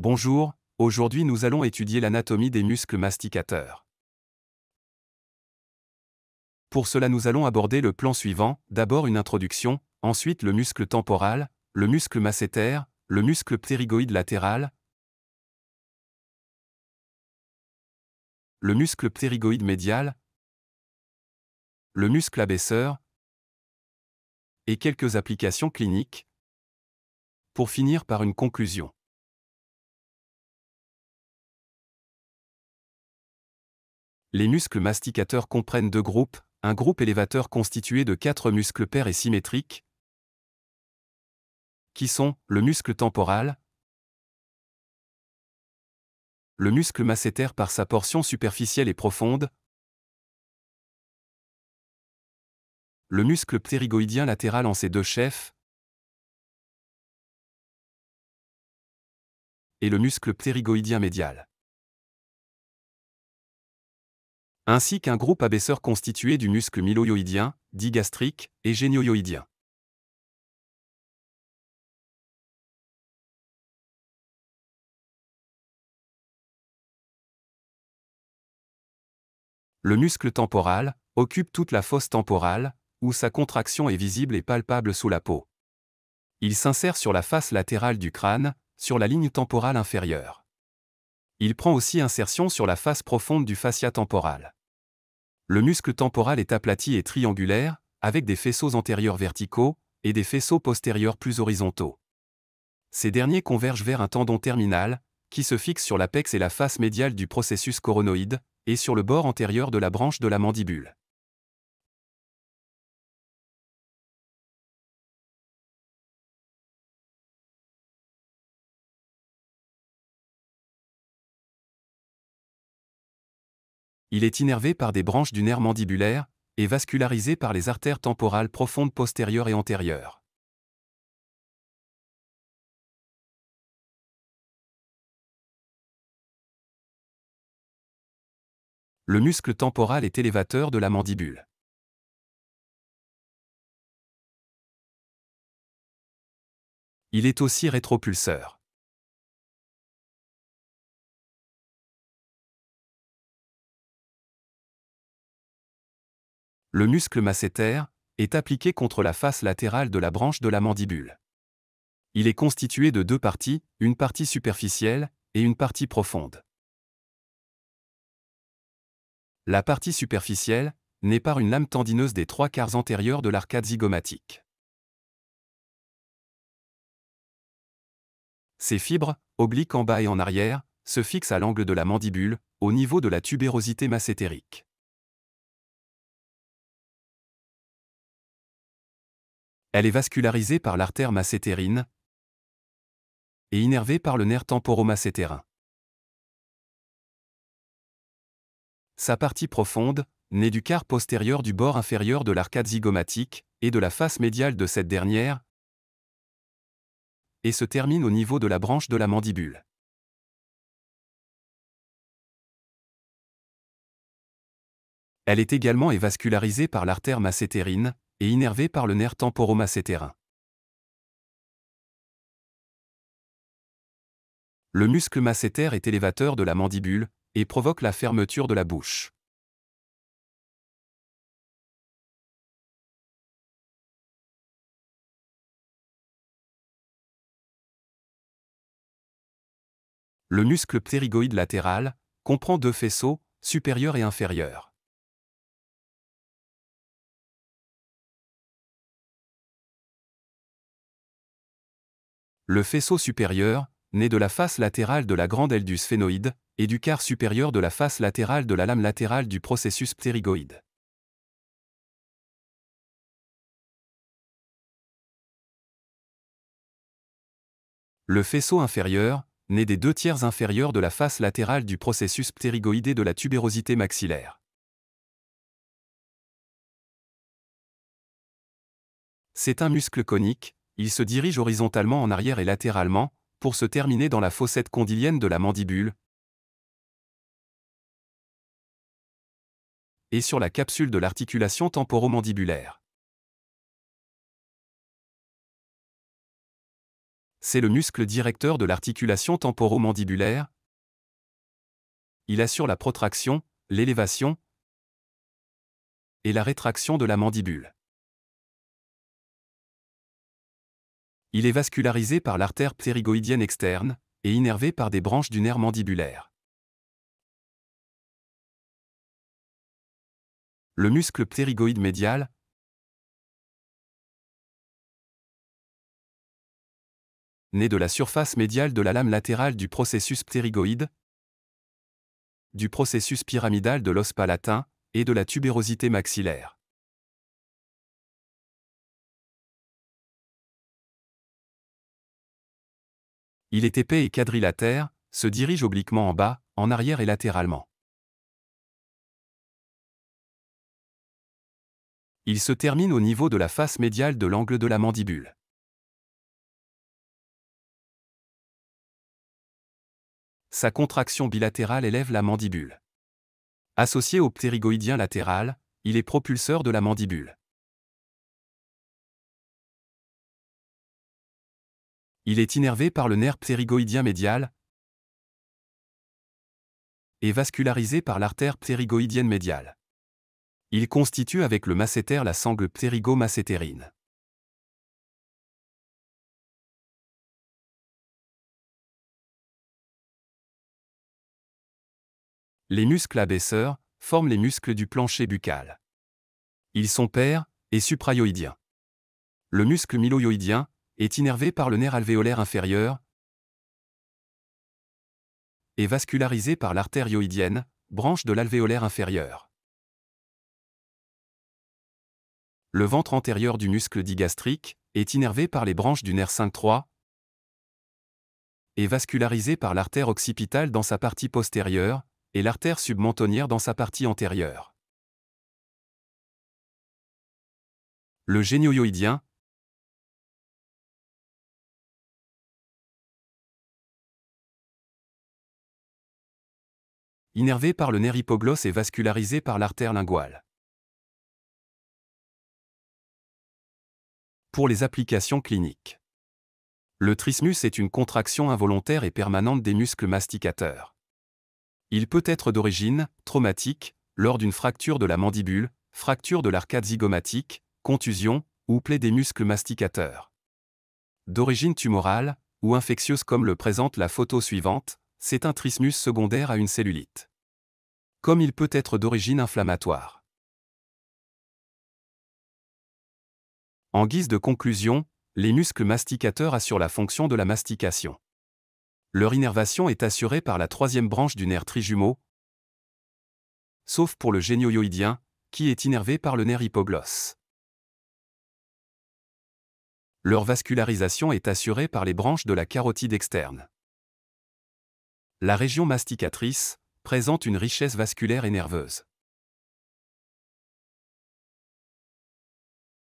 Bonjour, aujourd'hui nous allons étudier l'anatomie des muscles masticateurs. Pour cela nous allons aborder le plan suivant, d'abord une introduction, ensuite le muscle temporal, le muscle masséter, le muscle ptérygoïde latéral, le muscle ptérygoïde médial, le muscle abaisseur et quelques applications cliniques, pour finir par une conclusion. Les muscles masticateurs comprennent deux groupes, un groupe élévateur constitué de quatre muscles pairs et symétriques, qui sont le muscle temporal, le muscle masséter par sa portion superficielle et profonde, le muscle ptérygoïdien latéral en ses deux chefs, et le muscle ptérygoïdien médial. ainsi qu'un groupe abaisseur constitué du muscle myloïdien, digastrique et génioïdien. Le muscle temporal occupe toute la fosse temporale, où sa contraction est visible et palpable sous la peau. Il s'insère sur la face latérale du crâne, sur la ligne temporale inférieure. Il prend aussi insertion sur la face profonde du fascia temporal. Le muscle temporal est aplati et triangulaire, avec des faisceaux antérieurs verticaux et des faisceaux postérieurs plus horizontaux. Ces derniers convergent vers un tendon terminal, qui se fixe sur l'apex et la face médiale du processus coronoïde, et sur le bord antérieur de la branche de la mandibule. il est innervé par des branches du nerf mandibulaire et vascularisé par les artères temporales profondes postérieures et antérieures. Le muscle temporal est élévateur de la mandibule. Il est aussi rétropulseur. le muscle masséter, est appliqué contre la face latérale de la branche de la mandibule. Il est constitué de deux parties, une partie superficielle et une partie profonde. La partie superficielle n'est par une lame tendineuse des trois quarts antérieurs de l'arcade zygomatique. Ces fibres, obliques en bas et en arrière, se fixent à l'angle de la mandibule, au niveau de la tubérosité massétérique. Elle est vascularisée par l'artère macétérine et innervée par le nerf temporomacétérin. Sa partie profonde, née du quart postérieur du bord inférieur de l'arcade zygomatique et de la face médiale de cette dernière, et se termine au niveau de la branche de la mandibule. Elle est également vascularisée par l'artère macétérine et innervé par le nerf temporomacétérin. Le muscle masséter est élévateur de la mandibule et provoque la fermeture de la bouche. Le muscle ptérygoïde latéral comprend deux faisceaux, supérieur et inférieur. Le faisceau supérieur, né de la face latérale de la grande aile du sphénoïde, et du quart supérieur de la face latérale de la lame latérale du processus ptérygoïde. Le faisceau inférieur, né des deux tiers inférieurs de la face latérale du processus ptérygoïde et de la tubérosité maxillaire. C'est un muscle conique, il se dirige horizontalement en arrière et latéralement, pour se terminer dans la fossette condylienne de la mandibule, et sur la capsule de l'articulation temporomandibulaire. C'est le muscle directeur de l'articulation temporomandibulaire. Il assure la protraction, l'élévation et la rétraction de la mandibule. Il est vascularisé par l'artère ptérygoïdienne externe et innervé par des branches du nerf mandibulaire. Le muscle ptérygoïde médial né de la surface médiale de la lame latérale du processus ptérygoïde, du processus pyramidal de l'os palatin et de la tubérosité maxillaire. il est épais et quadrilatère, se dirige obliquement en bas, en arrière et latéralement. Il se termine au niveau de la face médiale de l'angle de la mandibule. Sa contraction bilatérale élève la mandibule. Associé au ptérygoïdien latéral, il est propulseur de la mandibule. Il est innervé par le nerf ptérygoïdien médial et vascularisé par l'artère ptérygoïdienne médiale. Il constitue avec le masséter la sangle ptérygo Les muscles abaisseurs forment les muscles du plancher buccal. Ils sont pairs et suprayoïdiens. Le muscle myloïdien est innervé par le nerf alvéolaire inférieur et vascularisé par l'artère yoïdienne, branche de l'alvéolaire inférieur. Le ventre antérieur du muscle digastrique est innervé par les branches du nerf 5-3 et vascularisé par l'artère occipitale dans sa partie postérieure et l'artère submentonnière dans sa partie antérieure. Le génioïdien innervé par le nerf hypoglosse et vascularisé par l'artère linguale. Pour les applications cliniques. Le trismus est une contraction involontaire et permanente des muscles masticateurs. Il peut être d'origine traumatique, lors d'une fracture de la mandibule, fracture de l'arcade zygomatique, contusion ou plaie des muscles masticateurs. D'origine tumorale ou infectieuse comme le présente la photo suivante, c'est un trismus secondaire à une cellulite. Comme il peut être d'origine inflammatoire. En guise de conclusion, les muscles masticateurs assurent la fonction de la mastication. Leur innervation est assurée par la troisième branche du nerf trijumeau, sauf pour le génioïdien, qui est innervé par le nerf hypoglosse. Leur vascularisation est assurée par les branches de la carotide externe la région masticatrice, présente une richesse vasculaire et nerveuse.